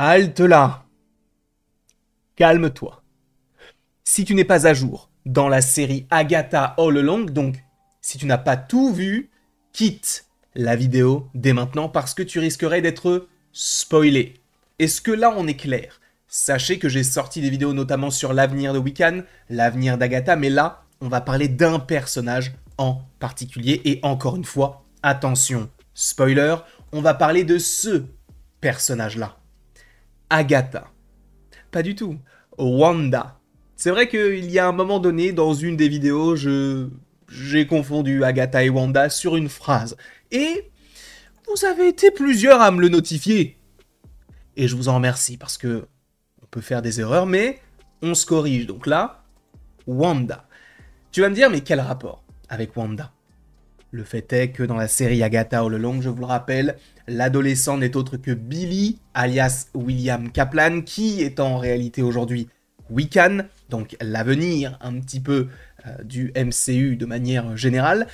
Halte là. Calme-toi. Si tu n'es pas à jour dans la série Agatha All Along, donc si tu n'as pas tout vu, quitte la vidéo dès maintenant parce que tu risquerais d'être spoilé. Est-ce que là on est clair Sachez que j'ai sorti des vidéos notamment sur l'avenir de Wiccan, l'avenir d'Agatha, mais là on va parler d'un personnage en particulier et encore une fois, attention, spoiler, on va parler de ce personnage-là. Agatha. Pas du tout. Wanda. C'est vrai qu'il y a un moment donné, dans une des vidéos, je... j'ai confondu Agatha et Wanda sur une phrase. Et vous avez été plusieurs à me le notifier. Et je vous en remercie parce que on peut faire des erreurs, mais on se corrige. Donc là, Wanda. Tu vas me dire, mais quel rapport avec Wanda le fait est que dans la série Agatha All Along, je vous le rappelle, l'adolescent n'est autre que Billy, alias William Kaplan, qui est en réalité aujourd'hui Wiccan, donc l'avenir un petit peu euh, du MCU de manière générale.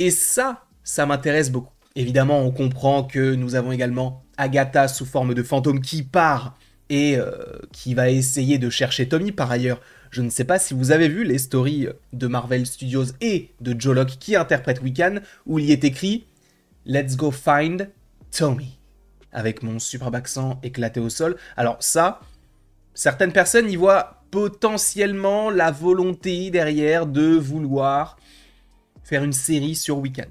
Et ça, ça m'intéresse beaucoup. Évidemment, on comprend que nous avons également Agatha sous forme de fantôme qui part et euh, qui va essayer de chercher Tommy. Par ailleurs, je ne sais pas si vous avez vu les stories de Marvel Studios et de Joe Locke qui interprète Wiccan, où il y est écrit Let's go find Tommy. Avec mon superbe accent éclaté au sol. Alors, ça, certaines personnes y voient potentiellement la volonté derrière de vouloir faire une série sur Wiccan.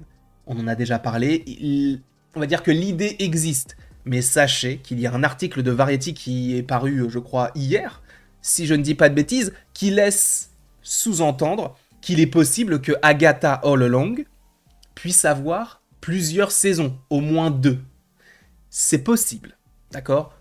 On en a déjà parlé. On va dire que l'idée existe. Mais sachez qu'il y a un article de Variety qui est paru, je crois, hier, si je ne dis pas de bêtises, qui laisse sous-entendre qu'il est possible que Agatha All Along puisse avoir plusieurs saisons, au moins deux. C'est possible, d'accord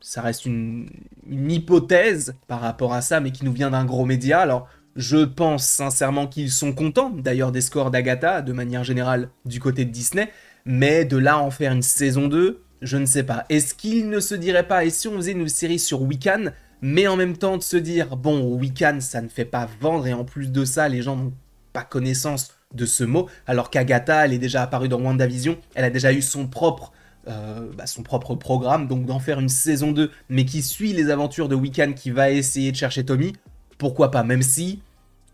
Ça reste une, hypothèse par rapport à ça, mais qui nous vient d'un gros média, alors je pense sincèrement qu'ils sont contents, d'ailleurs, des scores d'Agatha, de manière générale, du côté de Disney, mais de là en faire une saison 2, je ne sais pas. Est-ce qu'ils ne se diraient pas, et si on faisait une série sur Wiccan mais en même temps de se dire, bon, au ça ne fait pas vendre, et en plus de ça, les gens n'ont pas connaissance de ce mot, alors qu'Agatha, elle est déjà apparue dans WandaVision, elle a déjà eu son propre, euh, bah, son propre programme, donc d'en faire une saison 2, mais qui suit les aventures de Wiccan qui va essayer de chercher Tommy, pourquoi pas, même si,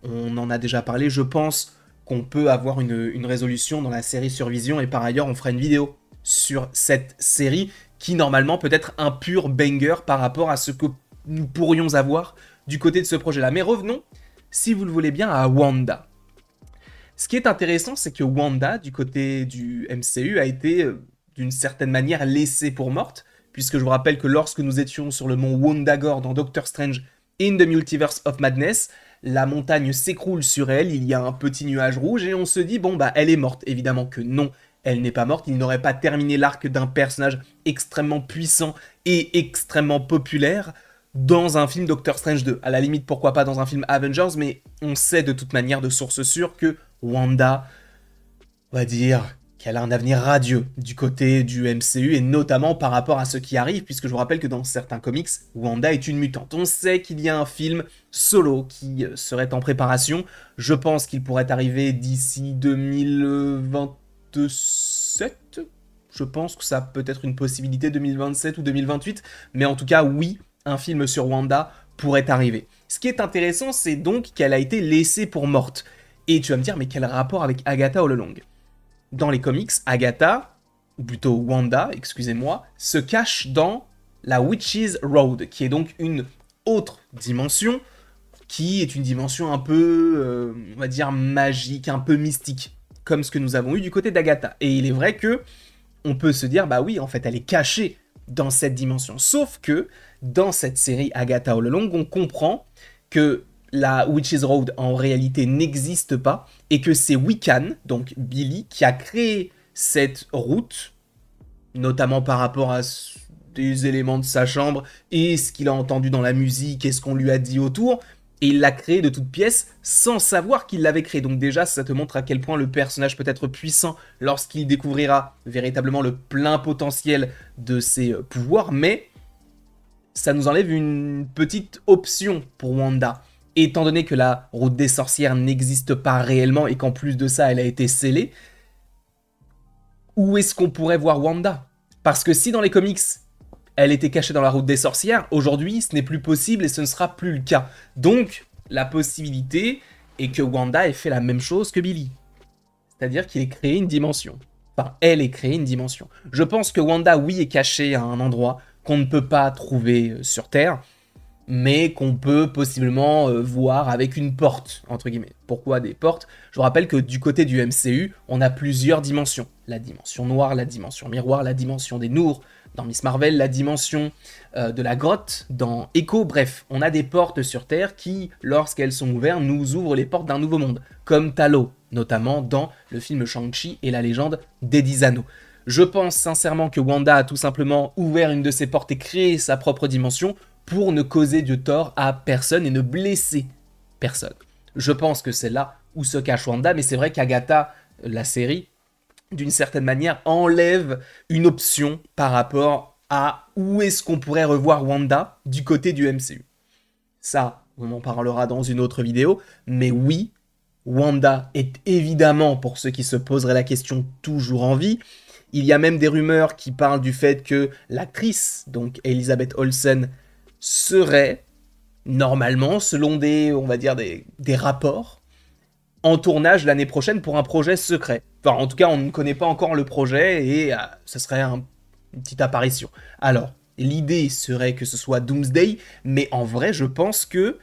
on en a déjà parlé, je pense qu'on peut avoir une, une résolution dans la série sur Vision, et par ailleurs, on fera une vidéo sur cette série, qui normalement peut être un pur banger par rapport à ce que nous pourrions avoir du côté de ce projet-là. Mais revenons, si vous le voulez bien, à Wanda. Ce qui est intéressant, c'est que Wanda, du côté du MCU, a été euh, d'une certaine manière laissée pour morte, puisque je vous rappelle que lorsque nous étions sur le mont Wondagore dans Doctor Strange in the Multiverse of Madness, la montagne s'écroule sur elle, il y a un petit nuage rouge, et on se dit, bon bah elle est morte, évidemment que non, elle n'est pas morte, il n'aurait pas terminé l'arc d'un personnage extrêmement puissant et extrêmement populaire dans un film Doctor Strange 2. À la limite, pourquoi pas dans un film Avengers, mais on sait de toute manière de source sûre que Wanda, on va dire qu'elle a un avenir radieux du côté du MCU et notamment par rapport à ce qui arrive, puisque je vous rappelle que dans certains comics, Wanda est une mutante. On sait qu'il y a un film solo qui euh, serait en préparation. Je pense qu'il pourrait arriver d'ici 2027. Je pense que ça peut être une possibilité 2027 ou 2028, mais en tout cas, oui, un film sur Wanda pourrait arriver. Ce qui est intéressant, c'est donc qu'elle a été laissée pour morte. Et tu vas me dire, mais quel rapport avec Agatha All Along Dans les comics, Agatha, ou plutôt Wanda, excusez-moi, se cache dans la Witch's Road, qui est donc une autre dimension, qui est une dimension un peu, euh, on va dire, magique, un peu mystique, comme ce que nous avons eu du côté d'Agatha. Et il est vrai que on peut se dire, bah oui, en fait, elle est cachée dans cette dimension. Sauf que dans cette série Agatha All Along, on comprend que la Witch's Road en réalité n'existe pas et que c'est Wiccan, donc Billy, qui a créé cette route, notamment par rapport à des éléments de sa chambre et ce qu'il a entendu dans la musique et ce qu'on lui a dit autour, et il l'a créé de toute pièce sans savoir qu'il l'avait créé. Donc déjà, ça te montre à quel point le personnage peut être puissant lorsqu'il découvrira véritablement le plein potentiel de ses euh, pouvoirs, mais ça nous enlève une petite option pour Wanda. Étant donné que la route des sorcières n'existe pas réellement et qu'en plus de ça, elle a été scellée, où est-ce qu'on pourrait voir Wanda Parce que si dans les comics, elle était cachée dans la route des sorcières. Aujourd'hui, ce n'est plus possible et ce ne sera plus le cas. Donc, la possibilité est que Wanda ait fait la même chose que Billy. C'est-à-dire qu'il ait créé une dimension. Enfin, elle ait créé une dimension. Je pense que Wanda, oui, est cachée à un endroit qu'on ne peut pas trouver euh, sur Terre mais qu'on peut possiblement euh, voir avec une porte, entre guillemets. Pourquoi des portes Je vous rappelle que du côté du MCU, on a plusieurs dimensions. La dimension noire, la dimension miroir, la dimension des Nours dans Miss Marvel, la dimension euh, de la grotte dans Echo, bref, on a des portes sur Terre qui, lorsqu'elles sont ouvertes, nous ouvrent les portes d'un nouveau monde, comme Talo, notamment dans le film Shang-Chi et la légende des 10 Anneaux. Je pense sincèrement que Wanda a tout simplement ouvert une de ses portes et créé sa propre dimension pour ne causer du tort à personne et ne blesser personne. Je pense que c'est là où se cache Wanda, mais c'est vrai qu'Agatha, la série, d'une certaine manière, enlève une option par rapport à où est-ce qu'on pourrait revoir Wanda du côté du MCU. Ça, on en parlera dans une autre vidéo, mais oui, Wanda est évidemment, pour ceux qui se poseraient la question, toujours en vie. Il y a même des rumeurs qui parlent du fait que l'actrice, donc Elisabeth Olsen, serait normalement, selon des, on va dire des, rapports, en tournage l'année prochaine pour un projet secret. Enfin, en tout cas, on ne connaît pas encore le projet et ce euh, serait une petite apparition. Alors, l'idée serait que ce soit Doomsday, mais en vrai, je pense que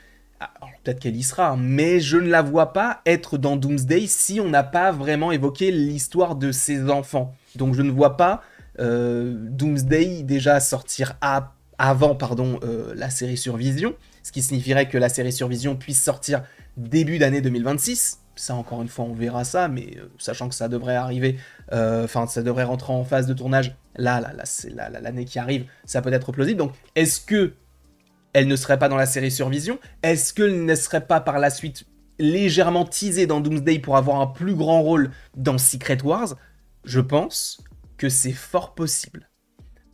peut-être qu'elle y sera, mais je ne la vois pas être dans Doomsday si on n'a pas vraiment évoqué l'histoire de ses enfants. Donc je ne vois pas euh, Doomsday déjà sortir à avant pardon, euh, la série sur Vision, ce qui signifierait que la série sur Vision puisse sortir début d'année 2026. Ça, encore une fois, on verra ça, mais euh, sachant que ça devrait arriver, euh, enfin, ça devrait rentrer en phase de tournage, là, là, là, c'est l'année qui arrive, ça peut être plausible. Donc, est-ce que elle ne serait pas dans la série sur Vision Est-ce qu'elle ne serait pas par la suite légèrement teasée dans Doomsday pour avoir un plus grand rôle dans Secret Wars Je pense que c'est fort possible.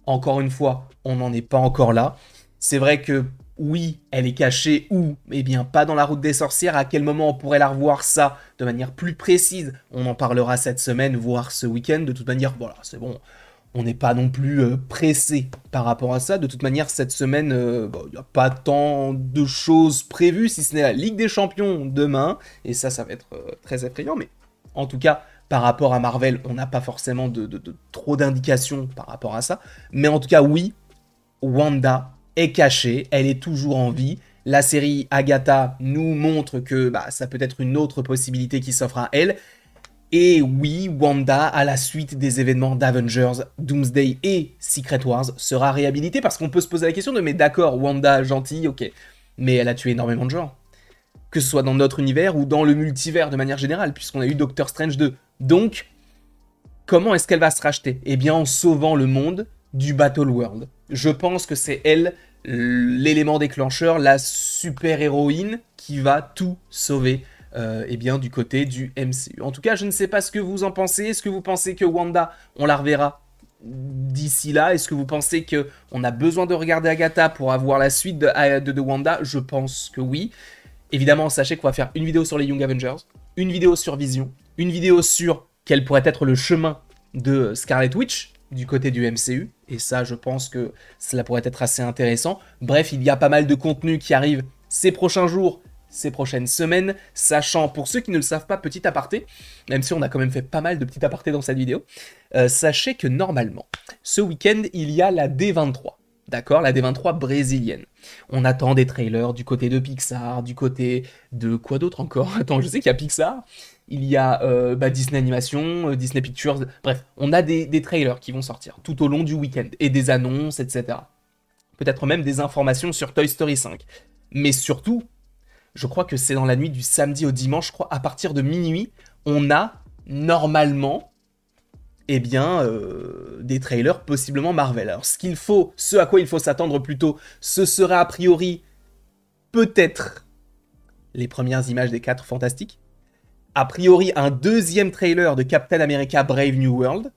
Encore une fois, on n'en est pas encore là. C'est vrai que oui, elle est cachée ou, eh bien, pas dans la route des sorcières. À quel moment on pourrait la revoir ça de manière plus précise On en parlera cette semaine, voire ce week-end. De toute manière, voilà, c'est bon. On n'est pas non plus euh, pressé par rapport à ça. De toute manière, cette semaine, euh, il n'y a pas tant de choses prévues, si ce n'est la Ligue des Champions demain. Et ça, ça va être euh, très effrayant. Mais en tout cas, par rapport à Marvel, on n'a pas forcément de, trop d'indications par rapport à ça. Mais en tout cas, oui, Wanda est cachée, elle est toujours en vie. La série Agatha nous montre que bah, ça peut être une autre possibilité qui s'offre à elle. Et oui, Wanda, à la suite des événements d'Avengers, Doomsday et Secret Wars, sera réhabilitée parce qu'on peut se poser la question de mais d'accord, Wanda gentille, ok, mais elle a tué énormément de gens. Que ce soit dans notre univers ou dans le multivers de manière générale, puisqu'on a eu Doctor Strange 2, donc, comment est-ce qu'elle va se racheter Eh bien, en sauvant le monde du Battle World. Je pense que c'est elle l'élément déclencheur, la super-héroïne qui va tout sauver. Euh, eh bien, du côté du MCU. En tout cas, je ne sais pas ce que vous en pensez. Est-ce que vous pensez que Wanda, on la reverra d'ici là Est-ce que vous pensez que on a besoin de regarder Agatha pour avoir la suite de euh, Wanda Je pense que oui. Évidemment, sachez qu'on va faire une vidéo sur les Young Avengers une vidéo sur Vision, une vidéo sur quel pourrait être le chemin de Scarlet Witch du côté du MCU, et ça je pense que cela pourrait être assez intéressant. Bref, il y a pas mal de contenu qui arrive ces prochains jours, ces prochaines semaines, sachant pour ceux qui ne le savent pas, petit aparté, même si on a quand même fait pas mal de petits apartés dans cette vidéo, euh, sachez que normalement, ce week-end, il y a la D23. D'accord La D23 brésilienne. On attend des trailers du côté de Pixar, du côté de quoi d'autre encore Attends, je sais qu'il y a Pixar, il y a euh, bah, Disney Animation, euh, Disney Pictures. Bref, on a des, des, trailers qui vont sortir tout au long du week-end et des annonces, etc. Peut-être même des informations sur Toy Story 5. Mais surtout, je crois que c'est dans la nuit du samedi au dimanche, je crois, à partir de minuit, on a normalement eh bien, euh, des trailers possiblement Marvel. Alors, ce qu'il faut, ce à quoi il faut s'attendre plutôt, ce sera a priori peut-être les premières images des 4 fantastiques, a priori un deuxième trailer de Captain America Brave New World,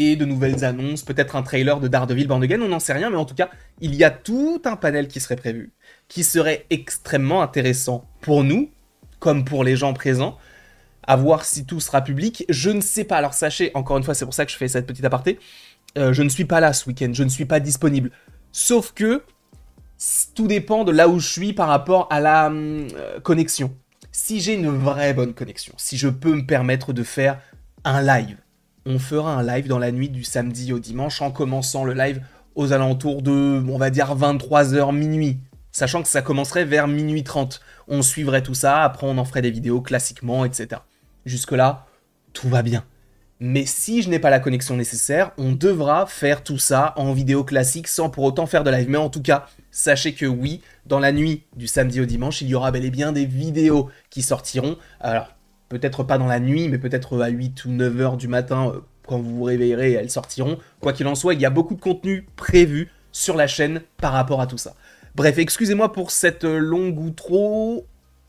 et de nouvelles annonces, peut-être un trailer de Daredevil Born Again, on n'en sait rien, mais en tout cas, il y a tout un panel qui serait prévu, qui serait extrêmement intéressant pour nous, comme pour les gens présents, à voir si tout sera public. Je ne sais pas, alors sachez, encore une fois, c'est pour ça que je fais cette petite aparté, euh, je ne suis pas là ce week-end, je ne suis pas disponible. Sauf que tout dépend de là où je suis par rapport à la hum, euh, connexion. Si j'ai une vraie bonne connexion, si je peux me permettre de faire un live, on fera un live dans la nuit du samedi au dimanche en commençant le live aux alentours de, on va dire, 23h minuit. Sachant que ça commencerait vers minuit 30. On suivrait tout ça, après on en ferait des vidéos classiquement, etc. Jusque-là, tout va bien. Mais si je n'ai pas la connexion nécessaire, on devra faire tout ça en vidéo classique sans pour autant faire de live. Mais en tout cas, sachez que oui, dans la nuit du samedi au dimanche, il y aura bel et bien des vidéos qui sortiront. Alors, peut-être pas dans la nuit, mais peut-être à 8 ou 9 heures du matin, euh, quand vous vous réveillerez, elles sortiront. Quoi qu'il en soit, il y a beaucoup de contenu prévu sur la chaîne par rapport à tout ça. Bref, excusez-moi pour cette euh, longue outro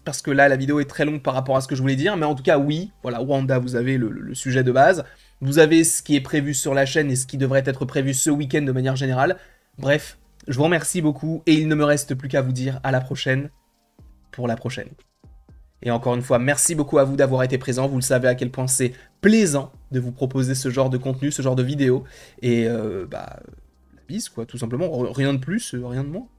parce que là, la vidéo est très longue par rapport à ce que je voulais dire, mais en tout cas, oui, voilà, Rwanda, vous avez le, sujet de base, vous avez ce qui est prévu sur la chaîne et ce qui devrait être prévu ce week-end de manière générale. Bref, je vous remercie beaucoup et il ne me reste plus qu'à vous dire à la prochaine pour la prochaine. Et encore une fois, merci beaucoup à vous d'avoir été présent. Vous le savez à quel point c'est plaisant de vous proposer ce genre de contenu, ce genre de vidéo. Et euh, bah, la bise, quoi, tout simplement. Rien de plus, euh, rien de moins.